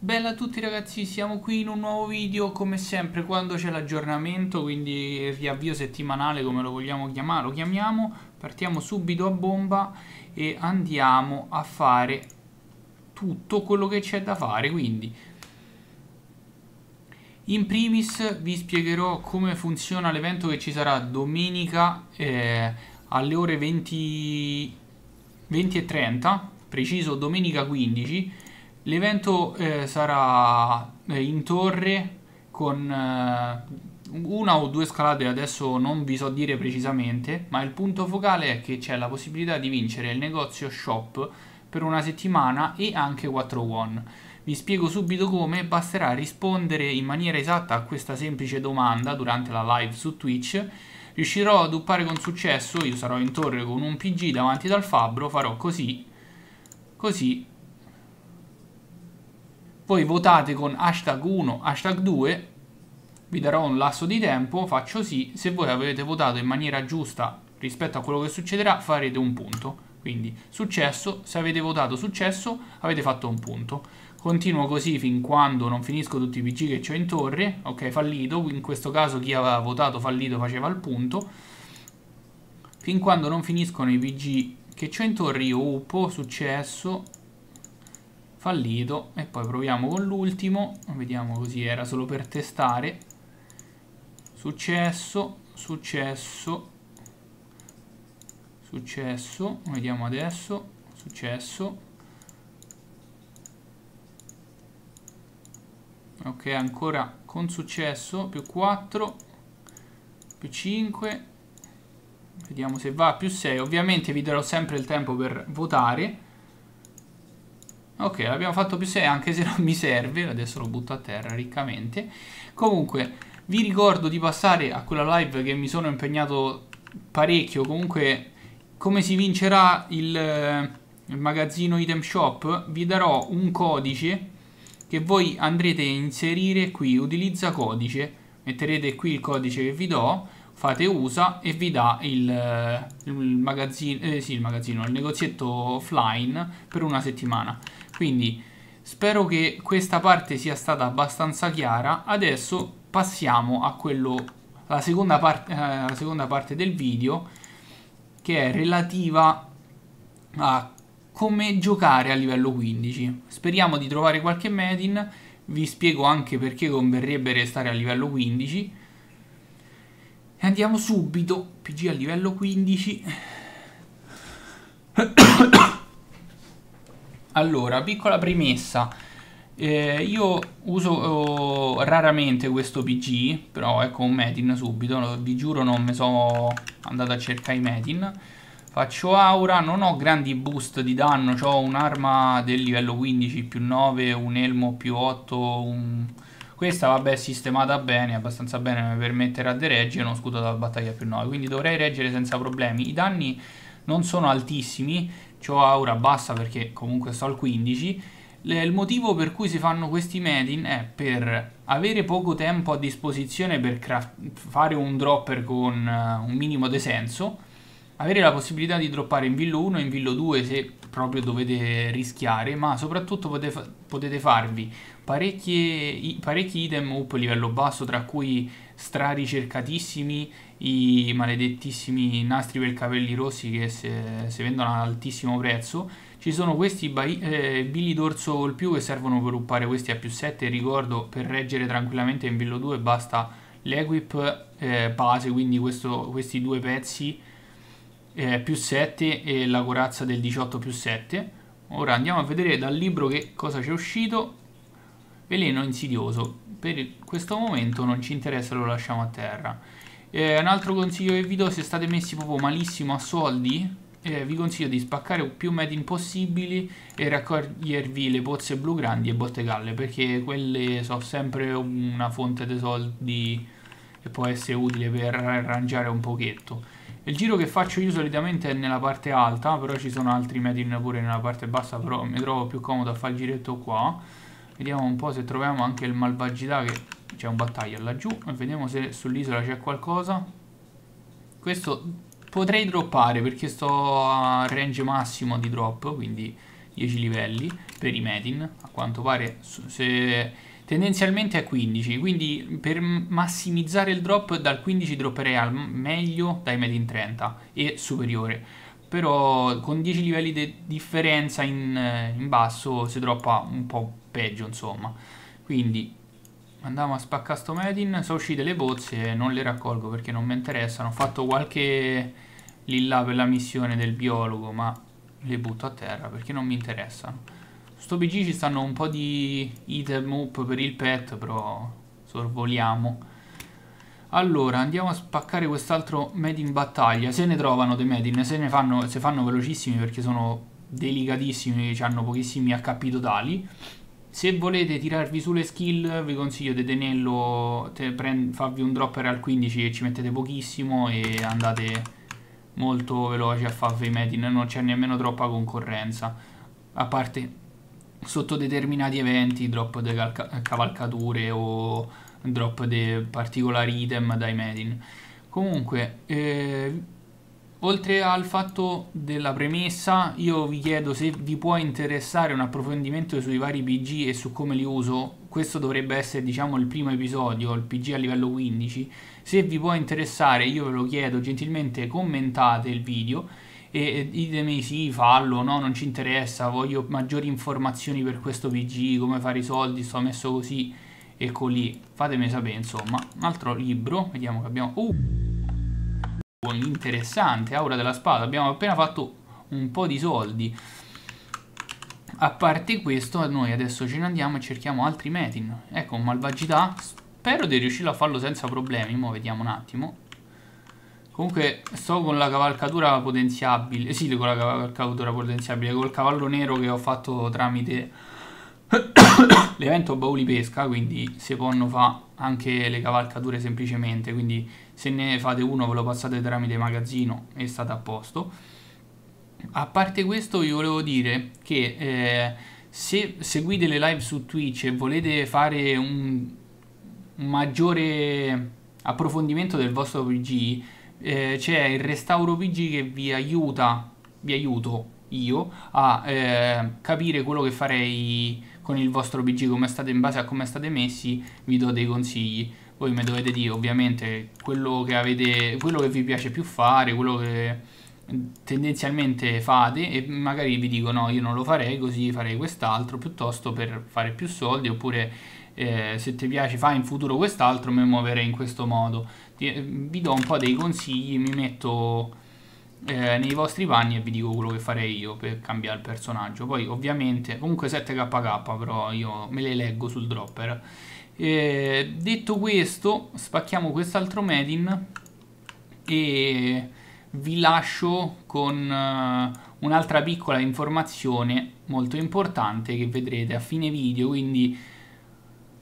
Bella a tutti ragazzi, siamo qui in un nuovo video come sempre quando c'è l'aggiornamento, quindi il riavvio settimanale come lo vogliamo chiamare, lo chiamiamo, partiamo subito a bomba e andiamo a fare tutto quello che c'è da fare, quindi in primis vi spiegherò come funziona l'evento che ci sarà domenica eh, alle ore 20, 20 e 30, preciso domenica 15 L'evento eh, sarà eh, in torre con eh, una o due scalate, adesso non vi so dire precisamente, ma il punto focale è che c'è la possibilità di vincere il negozio shop per una settimana e anche 4 won. Vi spiego subito come, basterà rispondere in maniera esatta a questa semplice domanda durante la live su Twitch. Riuscirò a duppare con successo, io sarò in torre con un PG davanti dal fabbro, farò così, così poi votate con hashtag 1, hashtag 2, vi darò un lasso di tempo, faccio sì, se voi avete votato in maniera giusta rispetto a quello che succederà farete un punto. Quindi successo, se avete votato successo avete fatto un punto. Continuo così fin quando non finisco tutti i PG che ho in torre, ok fallito, in questo caso chi aveva votato fallito faceva il punto. Fin quando non finiscono i PG che ho in torre io uppo, successo, fallito e poi proviamo con l'ultimo vediamo così era solo per testare successo successo successo vediamo adesso successo ok ancora con successo più 4 più 5 vediamo se va più 6 ovviamente vi darò sempre il tempo per votare Ok, l'abbiamo fatto più 6 anche se non mi serve, adesso lo butto a terra riccamente. Comunque, vi ricordo di passare a quella live che mi sono impegnato parecchio, comunque come si vincerà il, eh, il magazzino item shop, vi darò un codice che voi andrete a inserire qui, utilizza codice, metterete qui il codice che vi do, fate usa e vi dà il, eh, il magazzino, eh sì, il magazzino, il negozietto offline per una settimana quindi spero che questa parte sia stata abbastanza chiara adesso passiamo a quello alla seconda, part, eh, alla seconda parte del video che è relativa a come giocare a livello 15 speriamo di trovare qualche medin vi spiego anche perché converrebbe restare a livello 15 e andiamo subito pg a livello 15 allora, piccola premessa. Eh, io uso oh, raramente questo PG, però ecco un Medin subito, vi giuro non mi sono andato a cercare i Medin. Faccio aura, non ho grandi boost di danno, ho un'arma del livello 15 più 9, un elmo più 8, un... questa vabbè è sistemata bene, abbastanza bene, mi permetterà di reggere uno scudo da battaglia più 9, quindi dovrei reggere senza problemi. I danni non sono altissimi, ho aura bassa perché comunque sto al 15 il motivo per cui si fanno questi metin è per avere poco tempo a disposizione per fare un dropper con eh, un minimo di senso avere la possibilità di droppare in villo 1 e in villo 2 se proprio dovete rischiare, ma soprattutto potete, fa potete farvi parecchi item up livello basso, tra cui straricercatissimi, i maledettissimi nastri per capelli rossi che si vendono ad altissimo prezzo. Ci sono questi bai, eh, billi d'orso col più che servono per uppare questi a più 7, ricordo per reggere tranquillamente in billo 2 basta l'equip eh, base, quindi questo, questi due pezzi eh, più 7 e la corazza del 18 più 7. Ora andiamo a vedere dal libro che cosa ci è uscito veleno insidioso. Per questo momento non ci interessa, lo lasciamo a terra. Eh, un altro consiglio che vi do, se state messi proprio malissimo a soldi, eh, vi consiglio di spaccare più medin possibili e raccogliervi le pozze blu grandi e bottegalle, perché quelle sono sempre una fonte di soldi che può essere utile per arrangiare un pochetto. Il giro che faccio io solitamente è nella parte alta, però ci sono altri medin pure nella parte bassa, però mi trovo più comodo a fare il giretto qua Vediamo un po' se troviamo anche il malvagità che c'è un battaglia laggiù. E vediamo se sull'isola c'è qualcosa. Questo potrei droppare perché sto a range massimo di drop, quindi 10 livelli per i Medin. A quanto pare se tendenzialmente è 15 quindi per massimizzare il drop dal 15 dropperei al meglio dai medi in 30 e superiore però con 10 livelli di differenza in, in basso si droppa un po' peggio insomma quindi andiamo a spaccare sto Medin sono uscite le bozze non le raccolgo perché non mi interessano ho fatto qualche lì là per la missione del biologo ma le butto a terra perché non mi interessano sto BG ci stanno un po' di item up per il pet però sorvoliamo allora, andiamo a spaccare quest'altro Made in battaglia. Se ne trovano dei Made in, se ne fanno, se fanno velocissimi perché sono delicatissimi, hanno pochissimi HP totali se volete tirarvi sulle skill vi consiglio di tenerlo te, prend, farvi un dropper al 15 e ci mettete pochissimo e andate molto veloci a farvi i meti non c'è nemmeno troppa concorrenza a parte sotto determinati eventi drop di cavalcature o drop di particolari item dai medin comunque eh, Oltre al fatto della premessa, io vi chiedo se vi può interessare un approfondimento sui vari PG e su come li uso. Questo dovrebbe essere, diciamo, il primo episodio, il PG a livello 15. Se vi può interessare, io ve lo chiedo gentilmente, commentate il video e ditemi sì, fallo, no, non ci interessa, voglio maggiori informazioni per questo PG, come fare i soldi, sto messo così, ecco lì. Fatemi sapere, insomma. Un altro libro, vediamo che abbiamo... Uh! interessante, aura della spada, abbiamo appena fatto un po' di soldi. A parte questo, noi adesso ce ne andiamo e cerchiamo altri metin. Ecco, malvagità. Spero di riuscire a farlo senza problemi, mo vediamo un attimo. Comunque sto con la cavalcatura potenziabile, sì con la cavalcatura potenziabile, col cavallo nero che ho fatto tramite l'evento bauli pesca quindi si possono anche le cavalcature semplicemente quindi se ne fate uno ve lo passate tramite magazzino e state a posto a parte questo vi volevo dire che eh, se seguite le live su Twitch e volete fare un, un maggiore approfondimento del vostro PG eh, c'è il restauro PG che vi aiuta vi aiuto io a eh, capire quello che farei con il vostro BG come state, in base a come state messi vi do dei consigli voi mi dovete dire ovviamente quello che, avete, quello che vi piace più fare quello che tendenzialmente fate e magari vi dico no io non lo farei così farei quest'altro piuttosto per fare più soldi oppure eh, se ti piace fai in futuro quest'altro mi muoverei in questo modo eh, vi do un po' dei consigli mi metto eh, nei vostri panni e vi dico quello che farei io per cambiare il personaggio. Poi ovviamente, comunque 7kk però io me le leggo sul dropper. Eh, detto questo, spacchiamo quest'altro Medin e vi lascio con uh, un'altra piccola informazione molto importante che vedrete a fine video, quindi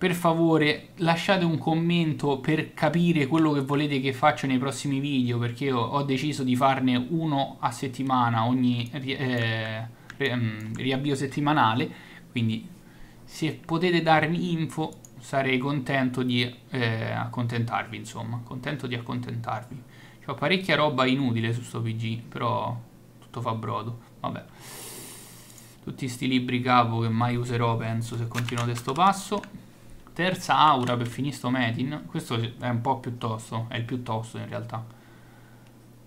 per favore lasciate un commento per capire quello che volete che faccio nei prossimi video perché ho deciso di farne uno a settimana ogni eh, mm, riavvio settimanale quindi se potete darmi info sarei contento di eh, accontentarvi insomma contento di accontentarvi ho parecchia roba inutile su sto pg però tutto fa brodo vabbè tutti sti libri capo che mai userò penso se continuo questo passo terza aura per finire sto Metin. Questo è un po' più tosto, è il più tosto in realtà.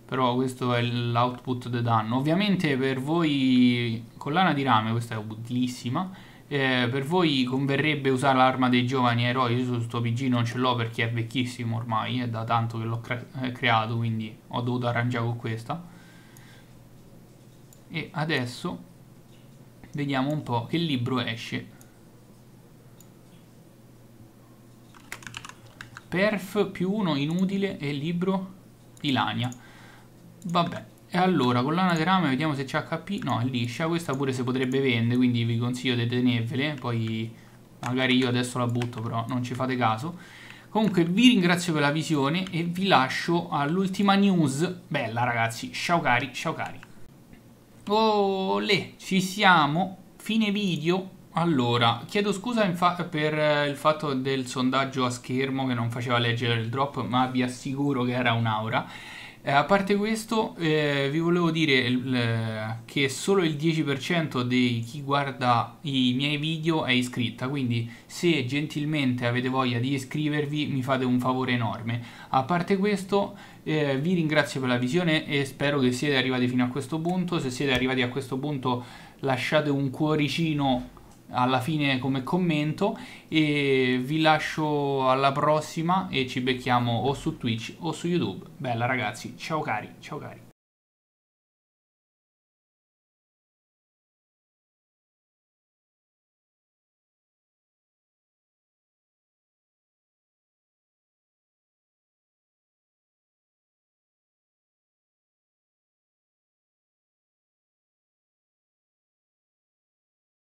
Però questo è l'output del danno. Ovviamente per voi, collana di rame, questa è utilissima. Eh, per voi converrebbe usare l'arma dei giovani eroi. Io su sto PG non ce l'ho perché è vecchissimo ormai, è da tanto che l'ho cre eh, creato, quindi ho dovuto arrangiare con questa. E adesso vediamo un po' che libro esce Perf più 1 inutile e libro Ilania. Vabbè, e allora collana di rame, vediamo se c'è HP. No, è liscia, questa pure se potrebbe vendere, quindi vi consiglio di tenervele, poi magari io adesso la butto, però non ci fate caso. Comunque vi ringrazio per la visione e vi lascio all'ultima news. Bella ragazzi, ciao cari, ciao cari. Olè, ci siamo, fine video. Allora, chiedo scusa per eh, il fatto del sondaggio a schermo che non faceva leggere il drop, ma vi assicuro che era un'aura. Eh, a parte questo, eh, vi volevo dire eh, che solo il 10% di chi guarda i miei video è iscritta, quindi se gentilmente avete voglia di iscrivervi mi fate un favore enorme. A parte questo, eh, vi ringrazio per la visione e spero che siete arrivati fino a questo punto. Se siete arrivati a questo punto lasciate un cuoricino alla fine come commento e vi lascio alla prossima e ci becchiamo o su Twitch o su YouTube. Bella ragazzi, ciao cari, ciao cari.